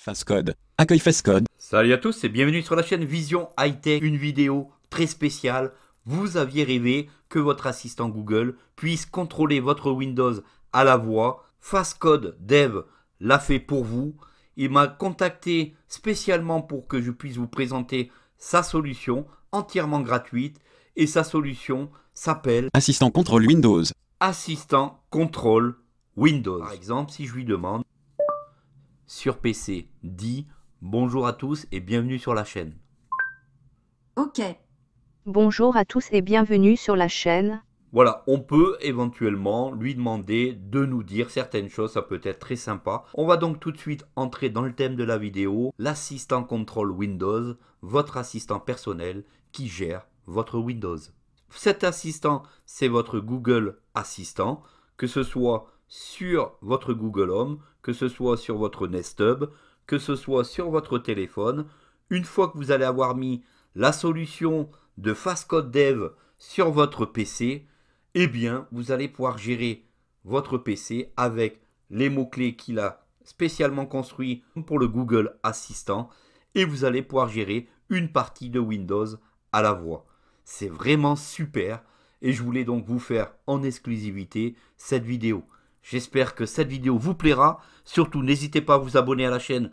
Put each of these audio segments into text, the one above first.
Fastcode. Accueil Fastcode. Salut à tous et bienvenue sur la chaîne Vision Hightech une vidéo très spéciale. Vous aviez rêvé que votre assistant Google puisse contrôler votre Windows à la voix. Fastcode Dev l'a fait pour vous. Il m'a contacté spécialement pour que je puisse vous présenter sa solution entièrement gratuite et sa solution s'appelle Assistant Contrôle Windows. Assistant Contrôle Windows. Par exemple, si je lui demande sur PC dit Bonjour à tous et bienvenue sur la chaîne. Ok. Bonjour à tous et bienvenue sur la chaîne. Voilà, on peut éventuellement lui demander de nous dire certaines choses, ça peut être très sympa. On va donc tout de suite entrer dans le thème de la vidéo, l'assistant contrôle Windows, votre assistant personnel qui gère votre Windows. Cet assistant, c'est votre Google Assistant, que ce soit sur votre Google Home, que ce soit sur votre Nest Hub, que ce soit sur votre téléphone. Une fois que vous allez avoir mis la solution de Fastcode Dev sur votre PC, eh bien, vous allez pouvoir gérer votre PC avec les mots-clés qu'il a spécialement construits pour le Google Assistant et vous allez pouvoir gérer une partie de Windows à la voix. C'est vraiment super et je voulais donc vous faire en exclusivité cette vidéo. J'espère que cette vidéo vous plaira. Surtout, n'hésitez pas à vous abonner à la chaîne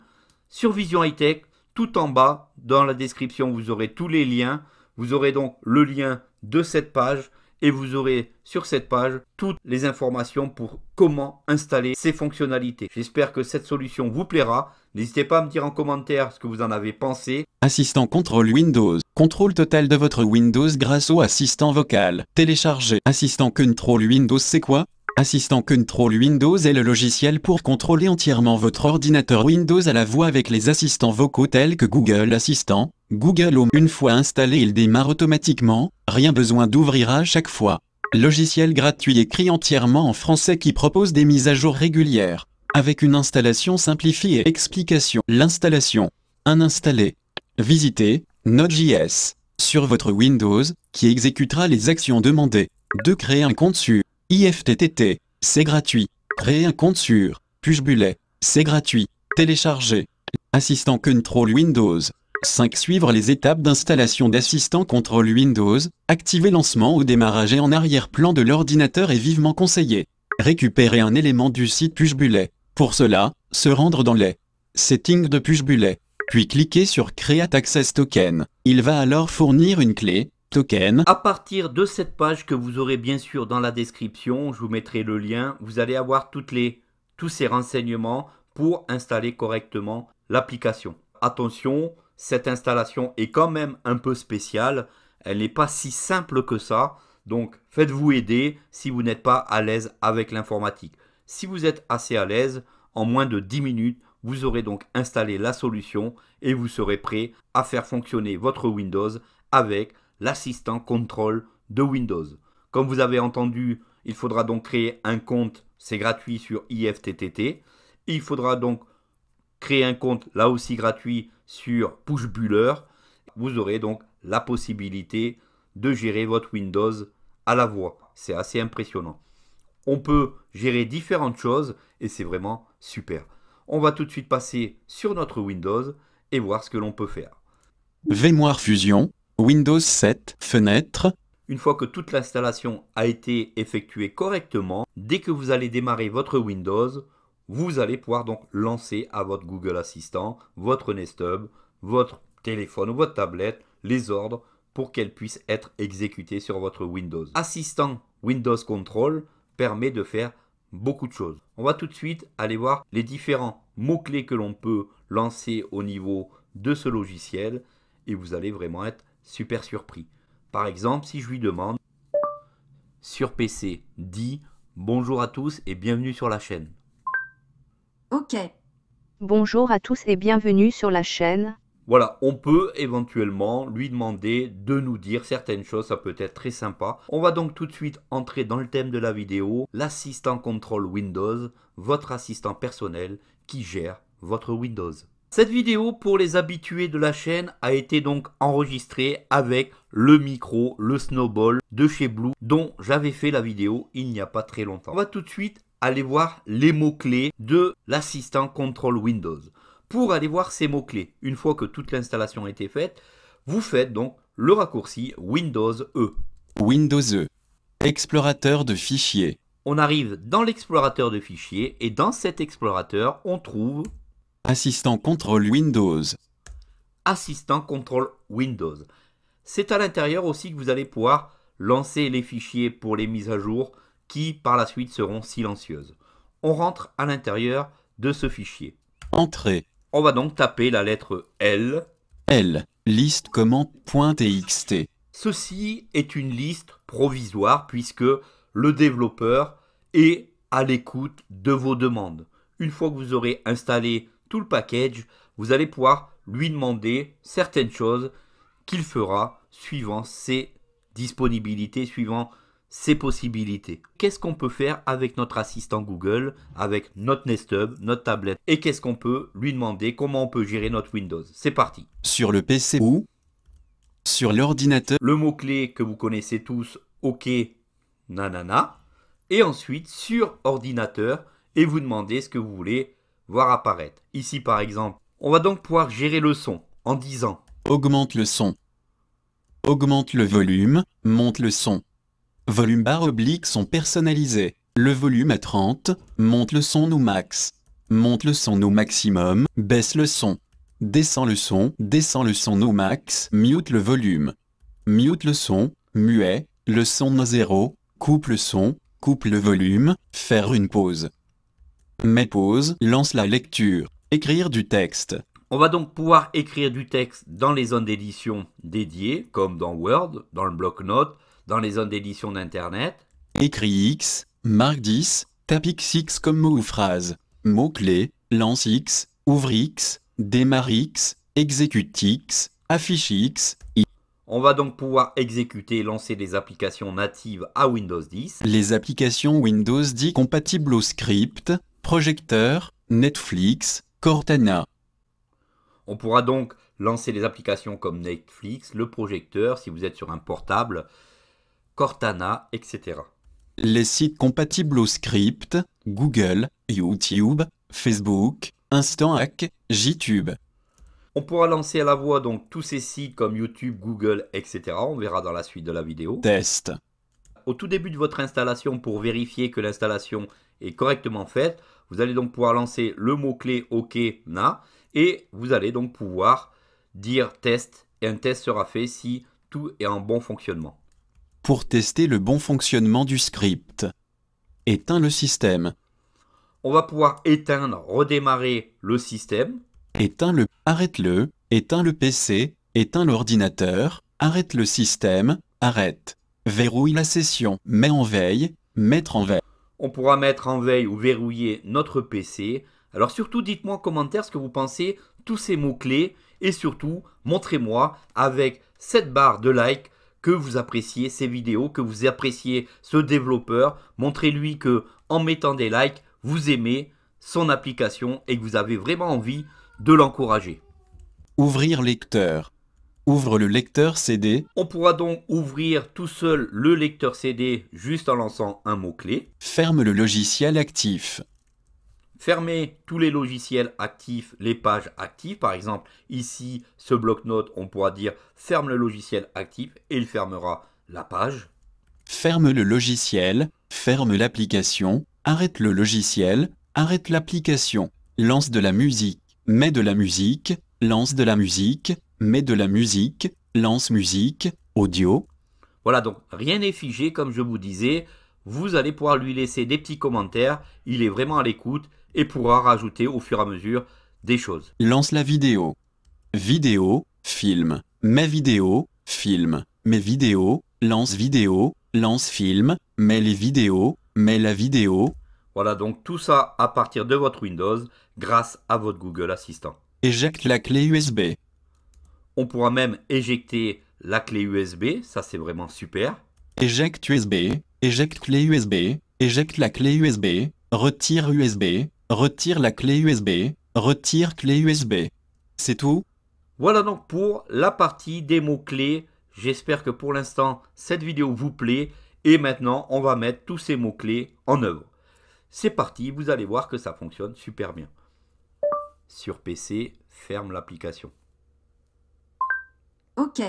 sur Vision Hightech, Tout en bas, dans la description, vous aurez tous les liens. Vous aurez donc le lien de cette page et vous aurez sur cette page toutes les informations pour comment installer ces fonctionnalités. J'espère que cette solution vous plaira. N'hésitez pas à me dire en commentaire ce que vous en avez pensé. Assistant contrôle Windows. Contrôle total de votre Windows grâce au assistant vocal. Télécharger assistant Control Windows c'est quoi Assistant Control Windows est le logiciel pour contrôler entièrement votre ordinateur Windows à la voix avec les assistants vocaux tels que Google Assistant, Google Home. Une fois installé, il démarre automatiquement, rien besoin d'ouvrir à chaque fois. Logiciel gratuit écrit entièrement en français qui propose des mises à jour régulières, avec une installation simplifiée et explication. L'installation. Un installé. Visitez Node.js sur votre Windows, qui exécutera les actions demandées. De Créer un compte sur IFTTT, c'est gratuit. Créer un compte sur Pushbullet. c'est gratuit. Télécharger Assistant Control Windows. 5. Suivre les étapes d'installation d'Assistant Control Windows, activer lancement ou démarrage en arrière-plan de l'ordinateur est vivement conseillé. Récupérer un élément du site Pushbullet. Pour cela, se rendre dans les Settings de Pushbullet. puis cliquer sur Create Access Token. Il va alors fournir une clé, token. À partir de cette page que vous aurez bien sûr dans la description, je vous mettrai le lien, vous allez avoir toutes les, tous ces renseignements pour installer correctement l'application. Attention, cette installation est quand même un peu spéciale, elle n'est pas si simple que ça, donc faites-vous aider si vous n'êtes pas à l'aise avec l'informatique. Si vous êtes assez à l'aise, en moins de 10 minutes, vous aurez donc installé la solution et vous serez prêt à faire fonctionner votre Windows avec l'assistant contrôle de Windows. Comme vous avez entendu, il faudra donc créer un compte, c'est gratuit sur IFTTT. Il faudra donc créer un compte, là aussi gratuit, sur Pushbuller. Vous aurez donc la possibilité de gérer votre Windows à la voix. C'est assez impressionnant. On peut gérer différentes choses et c'est vraiment super. On va tout de suite passer sur notre Windows et voir ce que l'on peut faire. Vémoire Fusion, Windows 7, fenêtre. Une fois que toute l'installation a été effectuée correctement, dès que vous allez démarrer votre Windows, vous allez pouvoir donc lancer à votre Google Assistant, votre Nest Hub, votre téléphone ou votre tablette les ordres pour qu'elle puisse être exécutées sur votre Windows. Assistant Windows Control permet de faire beaucoup de choses. On va tout de suite aller voir les différents mots-clés que l'on peut lancer au niveau de ce logiciel et vous allez vraiment être super surpris. Par exemple, si je lui demande sur PC, dit bonjour à tous et bienvenue sur la chaîne. Ok. Bonjour à tous et bienvenue sur la chaîne. Voilà, on peut éventuellement lui demander de nous dire certaines choses, ça peut être très sympa. On va donc tout de suite entrer dans le thème de la vidéo, l'assistant contrôle Windows, votre assistant personnel qui gère votre Windows. Cette vidéo pour les habitués de la chaîne a été donc enregistrée avec le micro, le snowball de chez Blue dont j'avais fait la vidéo il n'y a pas très longtemps. On va tout de suite aller voir les mots-clés de l'assistant Control Windows. Pour aller voir ces mots-clés, une fois que toute l'installation a été faite, vous faites donc le raccourci Windows E. Windows E. Explorateur de fichiers. On arrive dans l'explorateur de fichiers et dans cet explorateur, on trouve Assistant Control Windows. Assistant contrôle Windows. C'est à l'intérieur aussi que vous allez pouvoir lancer les fichiers pour les mises à jour qui par la suite seront silencieuses. On rentre à l'intérieur de ce fichier. Entrée. On va donc taper la lettre L. L. Liste commande.txt. Ceci est une liste provisoire puisque le développeur est à l'écoute de vos demandes. Une fois que vous aurez installé tout le package, vous allez pouvoir lui demander certaines choses qu'il fera suivant ses disponibilités, suivant ses possibilités. Qu'est-ce qu'on peut faire avec notre assistant Google, avec notre Nest Hub, notre tablette et qu'est-ce qu'on peut lui demander, comment on peut gérer notre Windows. C'est parti. Sur le PC ou sur l'ordinateur. Le mot-clé que vous connaissez tous, OK, nanana. Et ensuite sur ordinateur et vous demandez ce que vous voulez voir apparaître. Ici par exemple, on va donc pouvoir gérer le son en disant Augmente le son. Augmente le volume, monte le son. Volume barre oblique sont personnalisés Le volume à 30, monte le son au max. Monte le son au maximum, baisse le son. Descends le son, descend le son au max, mute le volume. Mute le son, muet, le son à zéro, coupe le son, coupe le volume, faire une pause. Mets pause, lance la lecture. Écrire du texte. On va donc pouvoir écrire du texte dans les zones d'édition dédiées, comme dans Word, dans le bloc-notes, dans les zones d'édition d'Internet. Écris X, marque 10, tape XX comme mot ou phrase. Mot-clé, lance X, ouvre X, démarre X, exécute X, affiche X. On va donc pouvoir exécuter et lancer des applications natives à Windows 10. Les applications Windows 10 compatibles au script, projecteur, Netflix, Cortana. On pourra donc lancer les applications comme Netflix, le projecteur si vous êtes sur un portable, Cortana, etc. Les sites compatibles au script, Google, YouTube, Facebook, InstantHack, JTube. On pourra lancer à la voix donc tous ces sites comme YouTube, Google, etc. On verra dans la suite de la vidéo. Test. Au tout début de votre installation, pour vérifier que l'installation et correctement fait, Vous allez donc pouvoir lancer le mot-clé OK NA et vous allez donc pouvoir dire test et un test sera fait si tout est en bon fonctionnement. Pour tester le bon fonctionnement du script, éteins le système. On va pouvoir éteindre, redémarrer le système. Éteins le, arrête-le, éteins le PC, éteins l'ordinateur, arrête le système, arrête. Verrouille la session, mets en veille, mettre en veille. On pourra mettre en veille ou verrouiller notre PC. Alors surtout, dites-moi en commentaire ce que vous pensez, tous ces mots-clés. Et surtout, montrez-moi avec cette barre de like que vous appréciez ces vidéos, que vous appréciez ce développeur. Montrez-lui que en mettant des likes, vous aimez son application et que vous avez vraiment envie de l'encourager. Ouvrir lecteur ouvre le lecteur CD. On pourra donc ouvrir tout seul le lecteur CD juste en lançant un mot-clé. Ferme le logiciel actif. Fermez tous les logiciels actifs, les pages actives. Par exemple, ici, ce bloc-notes, on pourra dire ferme le logiciel actif et il fermera la page. Ferme le logiciel, ferme l'application, arrête le logiciel, arrête l'application, lance de la musique, mets de la musique, lance de la musique, « Mets de la musique, lance musique, audio. Voilà, donc rien n'est figé, comme je vous disais. Vous allez pouvoir lui laisser des petits commentaires. Il est vraiment à l'écoute et pourra rajouter au fur et à mesure des choses. Lance la vidéo. Vidéo, film. Mes vidéos, film. Mes vidéos, lance vidéo, lance film. Mets les vidéos, mets la vidéo. Voilà donc tout ça à partir de votre Windows grâce à votre Google Assistant. Éjecte la clé USB. On pourra même éjecter la clé USB, ça c'est vraiment super. Éjecte USB, éjecte clé USB, éjecte la clé USB, retire USB, retire la clé USB, retire clé USB. C'est tout Voilà donc pour la partie des mots-clés. J'espère que pour l'instant cette vidéo vous plaît. Et maintenant, on va mettre tous ces mots-clés en œuvre. C'est parti, vous allez voir que ça fonctionne super bien. Sur PC, ferme l'application. OK.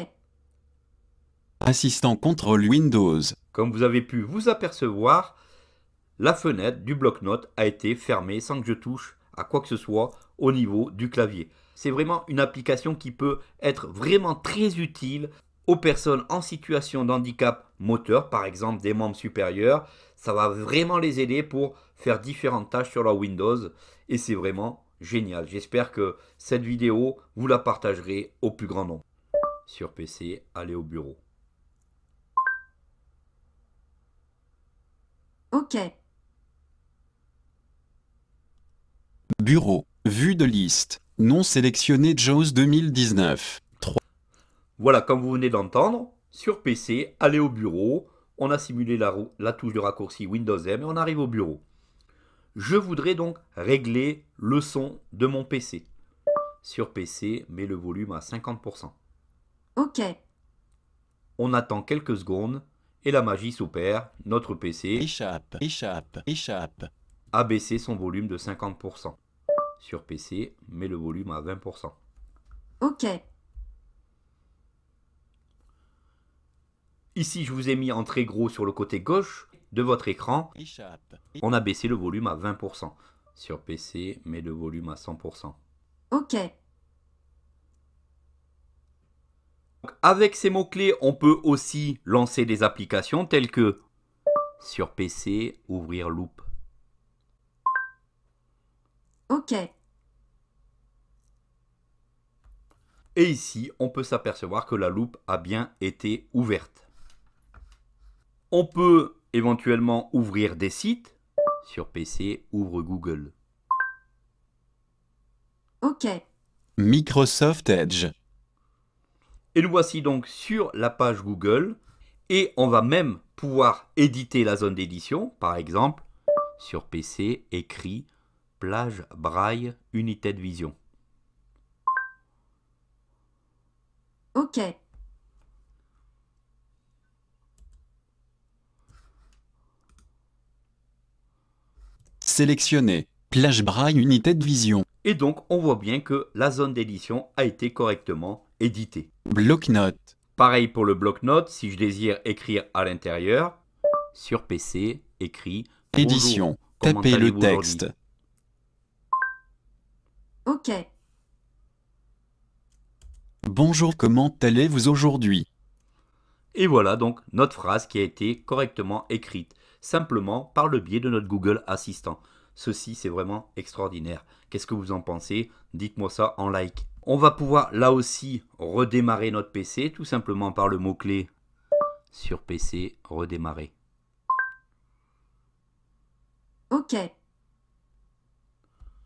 Assistant contrôle Windows. Comme vous avez pu vous apercevoir, la fenêtre du bloc-notes a été fermée sans que je touche à quoi que ce soit au niveau du clavier. C'est vraiment une application qui peut être vraiment très utile aux personnes en situation d'handicap moteur, par exemple des membres supérieurs. Ça va vraiment les aider pour faire différentes tâches sur leur Windows et c'est vraiment génial. J'espère que cette vidéo, vous la partagerez au plus grand nombre sur PC, aller au bureau. OK. Bureau, vue de liste, non sélectionné JAWS 2019. Voilà, comme vous venez d'entendre, sur PC, aller au bureau, on a simulé la, touche de raccourci Windows M et on arrive au bureau. Je voudrais donc régler le son de mon PC. Sur PC, mets le volume à 50%. Ok. On attend quelques secondes et la magie s'opère. Notre PC échappe, échappe, échappe. A baissé son volume de 50%. Sur PC, mets le volume à 20%. Ok. Ici, je vous ai mis en très gros sur le côté gauche de votre écran. On a baissé le volume à 20%. Sur PC, met le volume à 100%. Ok. Avec ces mots-clés, on peut aussi lancer des applications telles que sur PC, ouvrir loupe. OK. Et ici, on peut s'apercevoir que la loupe a bien été ouverte. On peut éventuellement ouvrir des sites. Sur PC, ouvre Google. OK. Microsoft Edge. Et le voici donc sur la page Google. Et on va même pouvoir éditer la zone d'édition. Par exemple, sur PC, écrit plage braille unité de vision. Ok. Sélectionnez plage braille unité de vision. Et donc on voit bien que la zone d'édition a été correctement éditée. Bloc-notes. Pareil pour le bloc-notes, si je désire écrire à l'intérieur, sur PC, écrit. Édition. Tapez le texte. Ok. Bonjour, comment allez-vous aujourd'hui Et voilà donc notre phrase qui a été correctement écrite, simplement par le biais de notre Google Assistant. Ceci, c'est vraiment extraordinaire. Qu'est-ce que vous en pensez Dites-moi ça en like. On va pouvoir là aussi redémarrer notre PC tout simplement par le mot-clé sur PC redémarrer. OK.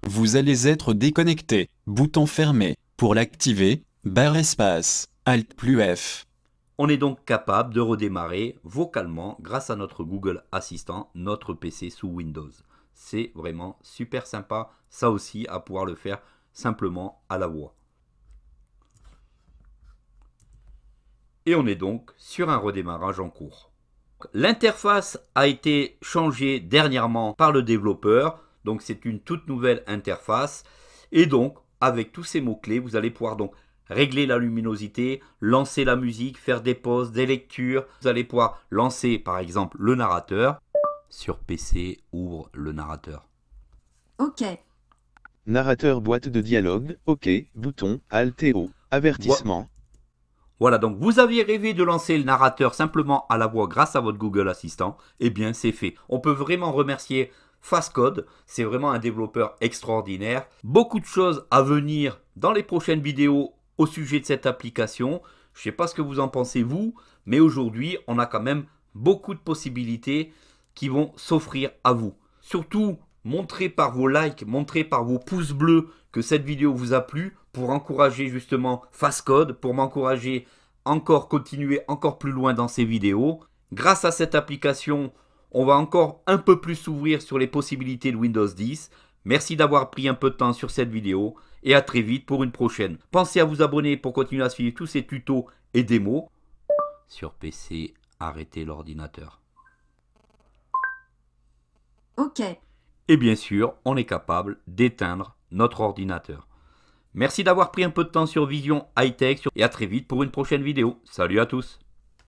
Vous allez être déconnecté. Bouton fermé. Pour l'activer, barre espace, Alt plus F. On est donc capable de redémarrer vocalement grâce à notre Google Assistant notre PC sous Windows. C'est vraiment super sympa, ça aussi, à pouvoir le faire simplement à la voix. et on est donc sur un redémarrage en cours. L'interface a été changée dernièrement par le développeur, donc c'est une toute nouvelle interface. Et donc, avec tous ces mots-clés, vous allez pouvoir donc régler la luminosité, lancer la musique, faire des pauses, des lectures. Vous allez pouvoir lancer par exemple le narrateur. Sur PC, ouvre le narrateur. OK. Narrateur boîte de dialogue, OK, bouton, Alt avertissement, voilà, donc vous aviez rêvé de lancer le narrateur simplement à la voix grâce à votre Google Assistant, eh bien c'est fait. On peut vraiment remercier Fastcode, c'est vraiment un développeur extraordinaire. Beaucoup de choses à venir dans les prochaines vidéos au sujet de cette application. Je ne sais pas ce que vous en pensez vous, mais aujourd'hui on a quand même beaucoup de possibilités qui vont s'offrir à vous. Surtout, montrez par vos likes, montrez par vos pouces bleus que cette vidéo vous a plu pour encourager justement Fastcode, pour m'encourager encore continuer encore plus loin dans ces vidéos. Grâce à cette application, on va encore un peu plus s'ouvrir sur les possibilités de Windows 10. Merci d'avoir pris un peu de temps sur cette vidéo et à très vite pour une prochaine. Pensez à vous abonner pour continuer à suivre tous ces tutos et démos. Sur PC, arrêtez l'ordinateur. OK. Et bien sûr, on est capable d'éteindre notre ordinateur. Merci d'avoir pris un peu de temps sur Vision High et à très vite pour une prochaine vidéo. Salut à tous